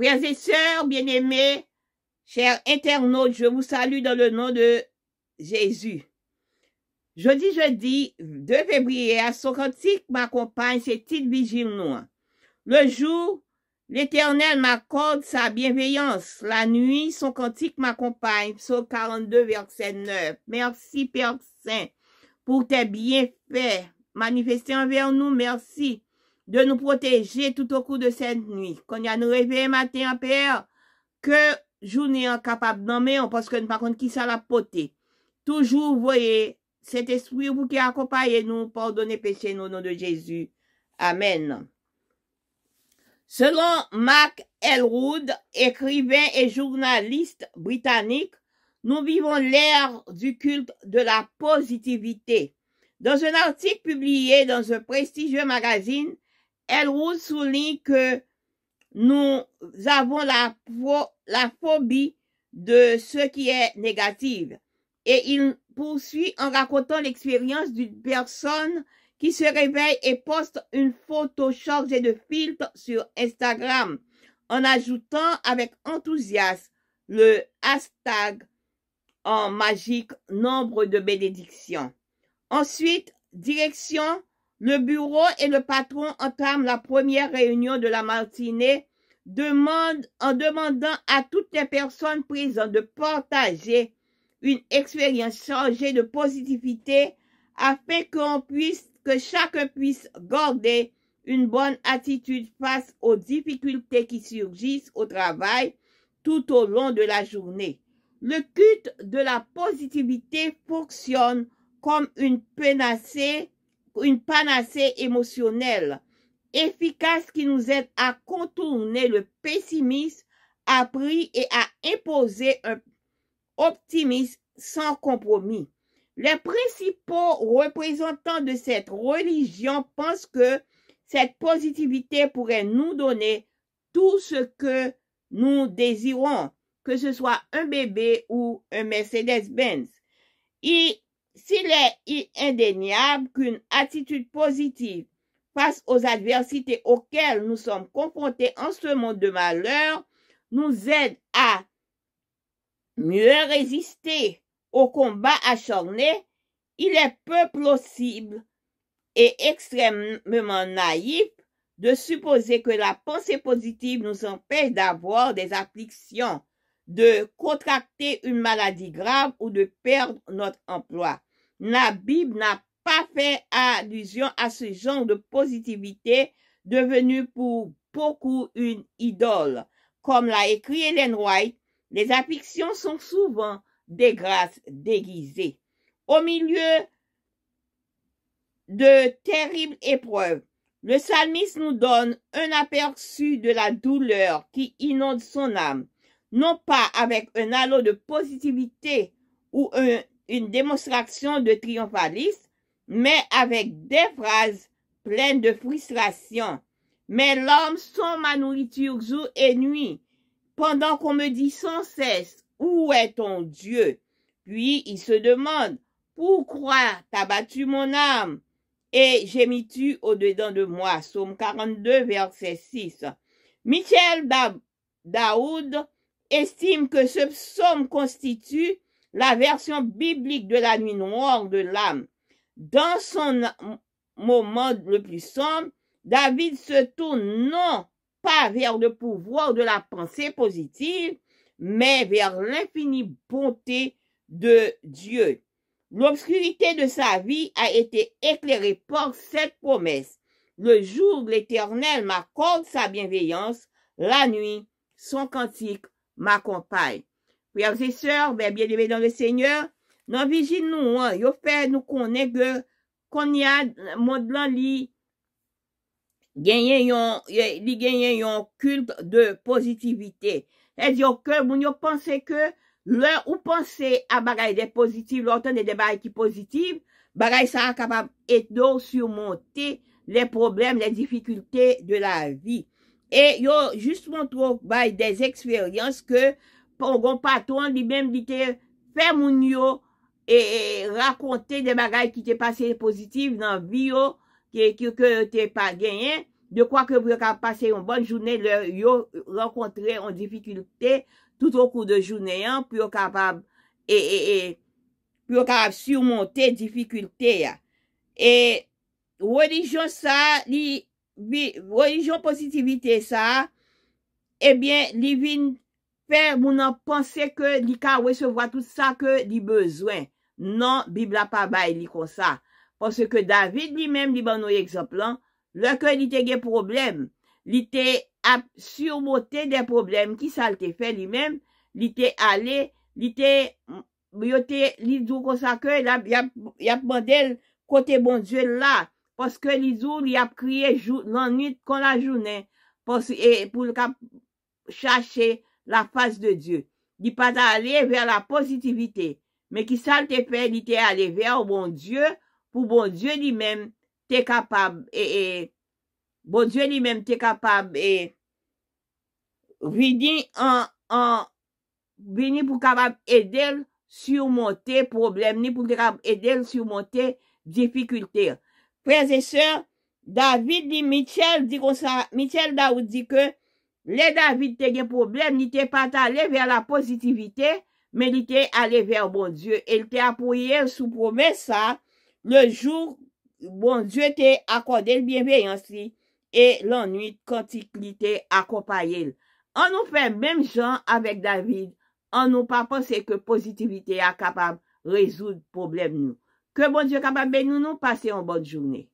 Frères et sœurs bien-aimés, chers internautes, je vous salue dans le nom de Jésus. Jeudi, jeudi, 2 février, à son cantique m'accompagne cette petite vigile noire. Le jour, l'éternel m'accorde sa bienveillance. La nuit, son cantique m'accompagne. Psaume 42, verset 9. Merci, Père Saint, pour tes bienfaits manifestés envers nous. Merci de nous protéger tout au cours de cette nuit. Qu'on y a nous réveiller matin en hein, père, que journée en capable on parce que nous par contre qui ça la poté. Toujours, voyez, cet esprit vous qui accompagne nous, pardonnez péché au nom de Jésus. Amen. Selon Mark Elwood, écrivain et journaliste britannique, nous vivons l'ère du culte de la positivité. Dans un article publié dans un prestigieux magazine, elle souligne que nous avons la, la phobie de ce qui est négatif. Et il poursuit en racontant l'expérience d'une personne qui se réveille et poste une photo chargée de filtres sur Instagram en ajoutant avec enthousiasme le hashtag en magique nombre de bénédictions. Ensuite, direction le bureau et le patron entament la première réunion de la matinée en demandant à toutes les personnes présentes de partager une expérience chargée de positivité afin qu'on puisse, que chacun puisse garder une bonne attitude face aux difficultés qui surgissent au travail tout au long de la journée. Le culte de la positivité fonctionne comme une pénacée une panacée émotionnelle efficace qui nous aide à contourner le pessimisme appris et à imposer un optimisme sans compromis. Les principaux représentants de cette religion pensent que cette positivité pourrait nous donner tout ce que nous désirons, que ce soit un bébé ou un Mercedes-Benz. S'il est indéniable qu'une attitude positive face aux adversités auxquelles nous sommes confrontés en ce monde de malheur nous aide à mieux résister au combat acharné, il est peu possible et extrêmement naïf de supposer que la pensée positive nous empêche d'avoir des afflictions de contracter une maladie grave ou de perdre notre emploi. La Bible n'a pas fait allusion à ce genre de positivité devenue pour beaucoup une idole. Comme l'a écrit Ellen White, les afflictions sont souvent des grâces déguisées. Au milieu de terribles épreuves, le psalmiste nous donne un aperçu de la douleur qui inonde son âme non pas avec un halo de positivité ou une démonstration de triomphalisme, mais avec des phrases pleines de frustration. Mais l'homme sont ma nourriture jour et nuit, pendant qu'on me dit sans cesse, où est ton Dieu? Puis il se demande, pourquoi t'as battu mon âme? Et j'ai mis tu au-dedans de moi? Somme 42, verset 6. Michel Daoud estime que ce psaume constitue la version biblique de la nuit noire de l'âme. Dans son moment le plus sombre, David se tourne non pas vers le pouvoir de la pensée positive, mais vers l'infinie bonté de Dieu. L'obscurité de sa vie a été éclairée par cette promesse. Le jour, l'Éternel m'accorde sa bienveillance, la nuit, son cantique Ma kon fay. Puyar zesor, beye, biye, biye, don le seigneur, nan vijin nou an, yo fè, nou konen ge, konen ya, moun blan li, genyen yon, li genyen yon kult de pozitivite. E diyo ke, moun yo pense ke, lè ou pense a bagay de pozitiv, lò tan de de bagay ki pozitiv, bagay sa akapab et nou surmonte le problem, le difikulte de la vi. E yo justpon trok bay des eksperyans ke pongo paton li menm li te femoun yo e rakonte de bagay ki te pase pozitiv nan vi yo ki ke te pa genyen de kwa ke pou yo ka pase yon bon jounen yo renkontre yon difikulte tout ou kou de jounen pou yo ka ap surmonte difikulte ya. E wou li jonsa li religion pozitivite sa, ebyen, eh li vin fe moun an panse ke li ka we se vwa tout sa ke li bezwen. Non, bi bla pa bay li kon sa. Pon se ke David li menm li ban nouye ekzop lan, lakon li te gen problem, li te ap surmote de problem ki salte fe li menm, li te ale, li te myote li djou kon sa ke yap mandel kote bon djel lak. Poske li zou li ap kriye nan nit kon la jounen. Poske e, pou l ka chache la fase de Diyo. Li pa ta ale ver la pozitivite. Me ki sal te fe li te ale ver ou bon Diyo. Pou bon Diyo li men te kapab. E, e bon Diyo li men te kapab. E vini pou kapab edel surmote problem. Ni pou kapab edel surmote difficulte. Prezeseur, David li Michel, Michel Daoud di ke, le David te gen probleme ni te pat ale ver la pozitivite, meni te ale ver bon Dieu, el te apoye sou promesa, le jour bon Dieu te akorde l'bienveillance li, e l'anuit kantik li te akopaye l. An nou fe men jan avek David, an nou pa pose ke pozitivite akapab rezoud probleme nou. Jwe bon jwe kaba be nou nou pase yon bon jouni.